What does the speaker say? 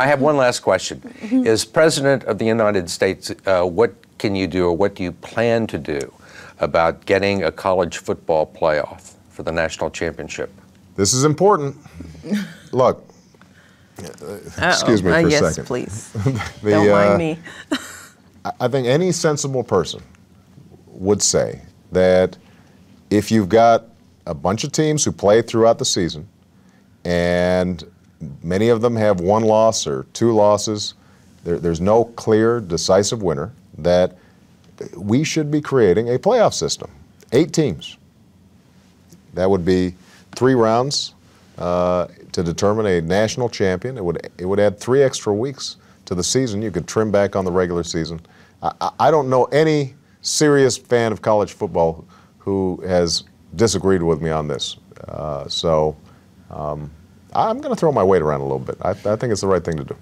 I have one last question. As mm-hmm. President of the United States, uh, what can you do or what do you plan to do about getting a college football playoff for the national championship? This is important. Look, uh, excuse me uh, for uh, yes, a second. please. the, Don't mind uh, me. I think any sensible person would say that if you've got a bunch of teams who play throughout the season and many of them have one loss or two losses. There, there's no clear, decisive winner that we should be creating a playoff system. Eight teams. That would be three rounds uh, to determine a national champion. It would, it would add three extra weeks to the season. You could trim back on the regular season. I, I don't know any serious fan of college football who has disagreed with me on this. Uh, so, um, I'm going to throw my weight around a little bit. I, I think it's the right thing to do.